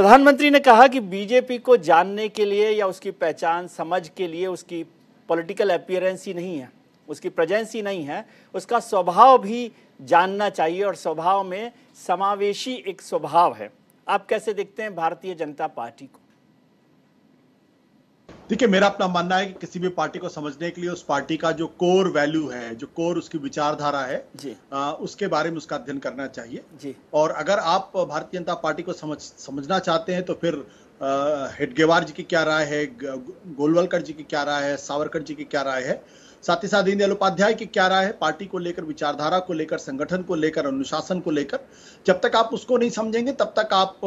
प्रधानमंत्री ने कहा कि बीजेपी को जानने के लिए या उसकी पहचान समझ के लिए उसकी पॉलिटिकल अपियरेंस ही नहीं है उसकी प्रेजेंस ही नहीं है उसका स्वभाव भी जानना चाहिए और स्वभाव में समावेशी एक स्वभाव है आप कैसे देखते हैं भारतीय जनता पार्टी को देखिए मेरा अपना मानना है कि किसी भी पार्टी को समझने के लिए उस पार्टी का जो कोर वैल्यू है जो कोर उसकी विचारधारा है जी। आ, उसके बारे में उसका अध्ययन करना चाहिए जी। और अगर आप भारतीय जनता पार्टी को समझ समझना चाहते हैं तो फिर हेडगेवार जी की क्या राय है गोलवलकर जी की क्या राय है सावरकर जी की क्या राय है साथ ही साथ दीनदयाल उपाध्याय की क्या राय है पार्टी को लेकर विचारधारा को लेकर संगठन को लेकर अनुशासन को लेकर जब तक आप उसको नहीं समझेंगे तब तक आप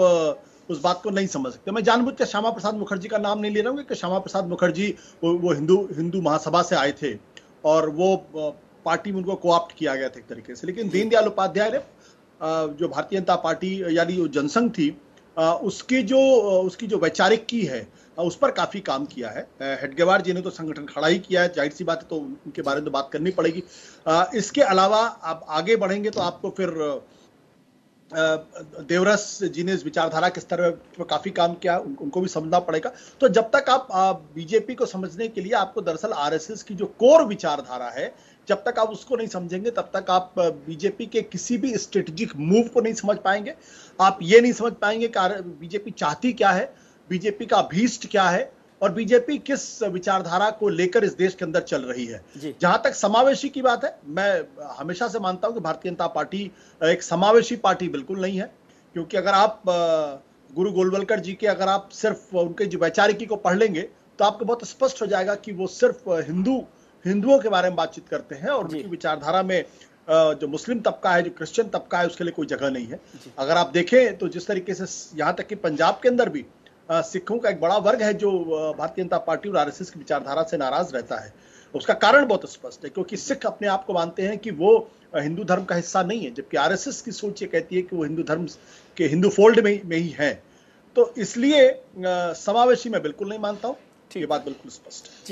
उस बात को नहीं समझ सकते मैं जानबूझ के श्यामा प्रसाद मुखर्जी का नाम नहीं ले रहा हूँ कि श्यामा प्रसाद मुखर्जी वो, वो हिंदू हिंदू महासभा से आए थे और वो पार्टी में उनको कोआप्ट किया गया था एक तरीके से लेकिन दीनदयाल उपाध्याय ने जो भारतीय जनता पार्टी यानी जो जनसंघ थी उसके जो उसकी जो वैचारिक की है उस पर काफी काम किया है हेडगेवार जी ने तो संगठन खड़ा ही किया है जाहिर सी बात है तो उनके बारे में तो बात करनी पड़ेगी इसके अलावा आप आगे बढ़ेंगे तो आपको फिर देवरस जी ने इस विचारधारा के स्तर पर काफी काम किया उन, उनको भी समझना पड़ेगा तो जब तक आप बीजेपी को समझने के लिए आपको दरअसल आरएसएस की जो कोर विचारधारा है जब तक आप उसको नहीं समझेंगे तब तक आप बीजेपी के किसी भी स्ट्रेटेजिक मूव को नहीं समझ पाएंगे आप ये नहीं समझ पाएंगे कि बीजेपी चाहती क्या है बीजेपी का अभीष्ट क्या है और बीजेपी किस विचारधारा को लेकर इस देश के अंदर चल रही है जहां तक समावेशी की बात है मैं हमेशा से मानता हूं कि भारतीय जनता पार्टी एक समावेशी पार्टी बिल्कुल नहीं है क्योंकि अगर आप गुरु गोलवलकर जी के अगर आप सिर्फ उनके वैचारिकी को पढ़ लेंगे तो आपको बहुत स्पष्ट हो जाएगा कि वो सिर्फ हिंदू हिंदुओं के बारे में बातचीत करते हैं और उनकी विचारधारा में जो मुस्लिम तबका है जो क्रिश्चियन तबका है उसके लिए कोई जगह नहीं है अगर आप देखें तो जिस तरीके से यहाँ तक कि पंजाब के अंदर भी सिखों का एक बड़ा वर्ग है जो भारतीय जनता पार्टी और आरएसएस की विचारधारा से नाराज रहता है उसका कारण बहुत स्पष्ट है क्योंकि सिख अपने आप को मानते हैं कि वो हिंदू धर्म का हिस्सा नहीं है जबकि आरएसएस की सोच ये कहती है कि वो हिंदू धर्म के हिंदू फोल्ड में, में ही है तो इसलिए समावेशी मैं बिल्कुल नहीं मानता हूँ ये बात बिल्कुल स्पष्ट है जी